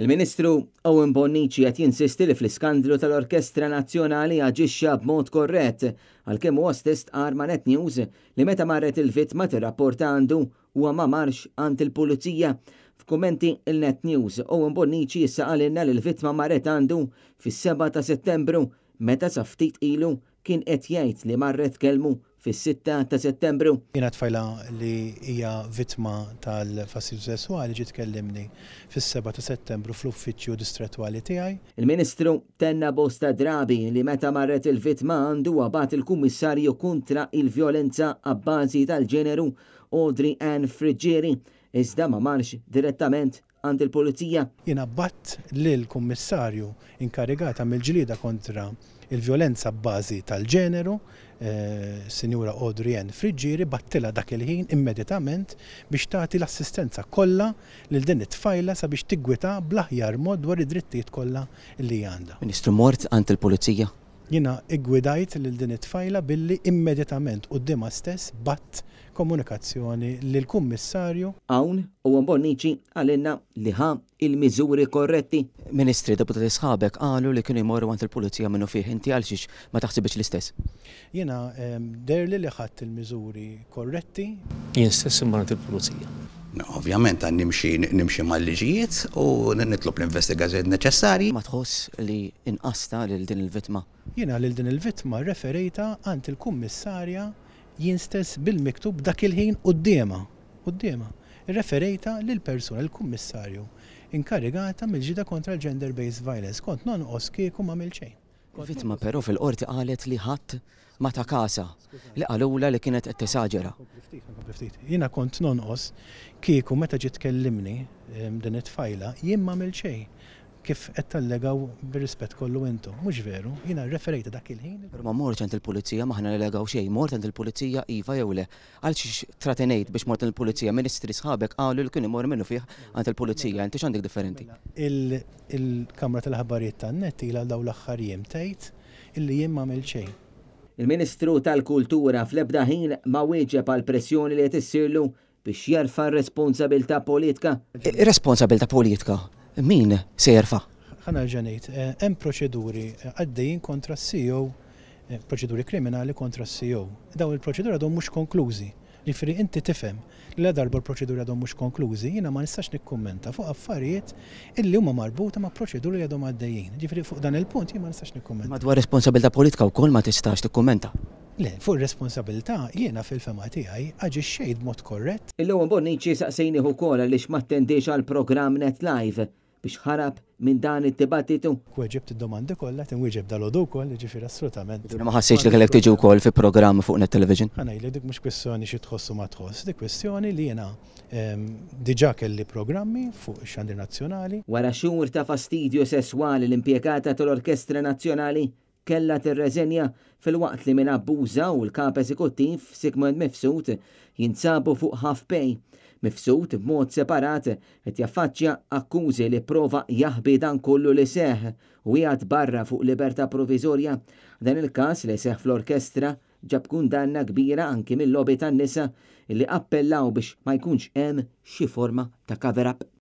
Il-Ministru Owen Bonnici qed jinsisti li fl-iskandlu tal-Orkestra Nazzjonali aġixxa b'mod korrett għalkemm huwa stess qar ma' Net News li meta marret il-vittma t rapport għandu huwa ma marx għand il-pulizija. F'kummenti il-Net News Owen Bonnici issa qalinna li l-vittma marret għandu fis-7 ta' Settembru meta sa ftit ilu kien qed jgħid li marret kelmu fis-6 ta' Settembru. Jiena tfajla li hija vittma tal-fassil sessuali ġiet tkellimni fis-7 ta' Settembru fl-uffiċċju distrettuali tiegħi. Il-Ministru tenna bosta drabi li meta marret il-vittma għandu għabat il-Kummissarju kontra il-vjolenza għabbażi tal-ġeneru Audrey Ann Frigieri iżda ma marx direttament għand il-Polizija. Jina batt l-Kommissarju inkarigata mill-ġlida kontra il-violenza bazi tal-ġeneru, eh, Sinjura Odrien Friġġieri battila dak il-ħin immedjatament biex tagħti l-assistenza kollha lil din it-tfajla sabiex tigwita blaħjar mod dwar id-drittijiet kollha li għandha. Ministru Mort għand il-Pulizija? jina igwidajt lil din it-tfajla billi immedjatament u d-dima stess batt komunikazzjoni lil kummissarju Awn u għamboniċi għalina liħa il-mizuri korretti. Ministri, deputati sħabek għalu li kienu jmorru għant il-pulizija minnu fih inti għalxiex ma taħsibx l-istess. Jena ehm, derli li ħadd il-mizuri korretti. Jien stess imman il-pulizija. Ovvjament għan nimxi mal-liġijiet u nitlob l-investigazzjoni neċessari. Ma tħoss li inqasta lil din il-vitma? Jina lil din il-vitma referejta għant il-kummissarja jinstess bil-miktub dak il-ħin u d-dema. U d-dema. Referejta l persuna l-kummissarju inkarigata mill-ġida kontra l-gender-based violence. Kont non oski kumma mill-ċejn. Vitma però fil-qorti qalet li ħadd ma ta' kasa li għalula li kienet qed tisaġera. Jiena kont nonqos kieku meta ġit kellimni ehm, din it-tfajla jien ma' xejn kif qed tallegaw bir-rispett kollu intu. Mhux veru, jiena referejta dak il-ħin. Ma mort għand il-pulizija maħna nelegaw xejn, mort għand il-pulizija iva jew le. Għal tratenejt biex mort il-pulizija, ministri sħabek qalu li kien imur minnu fih għand il-pulizija, inti x'għandek differenti. Il-Kamra tal-Ħabarijiet tan-Net għal daw l-aħħar jiem tgħid illi jien m'għamil xejn. Il-Ministru tal-Kultura fl-ebda ħin ma wieġeb għal pressjoni li qed issirlu biex jarfa r-responsabilta politika. Responsabilta politika? min se jirfa? Għana ġanejt, eh, hemm proċeduri eh, għaddejjin kontra s-CEO, eh, proċeduri kriminali kontra s-CEO. Daw il-proċedura għadhom mhux konklużi. Ġifri inti tifhem li la darba l-proċedura għadhom mhux konklużi, jiena ma nistax nikkummenta fuq affarijiet illi huma marbuta ma' proċeduri li għadhom għaddejjin. Ġifri fuq dan il-punt jien ma nistax nikkummenta. Madwar responsabilità politika wkoll ma tistax tikkummenta. Le, fuq responsabilità jiena fil-fema tiegħi aġi xejn mod korrett. Il-lewon Bonnici saqsejniħu kol għaliex ma attendiex għal programm Net Live biex ħarab minn dan it-tibattitu. Weġib id-domandi kollha, tinwieġeb dal-għodu wkoll, ġifieri assolutament. Ma ħassiex li kellek tiġi wkoll fi programm fuq net-television. Għana li dik mhux kwestjoni xi tħossu ma tħoss, dik kwestjoni li jiena ehm, diġà kelli programmi fuq ix-xandir nazzjonali. Wara xhur ta' fastidju sesswali l-impjegata tal-Orkestra Nazzjonali kella tirreżenja fil-waqt li minn abbuża u l-kap eżekuttiv Sigmund Mifsud jinsabu fuq half pay mifsud b'mod separat qed jaffaċċja akkużi li prova jaħbi dan kollu li seħ u jgħat barra fuq libertà provizorja. Dan il-każ li seħ fl-orkestra ġab kundanna kbira anki mill-lobby tan-nisa li appellaw biex ma jkunx hemm xi forma ta' cover-up.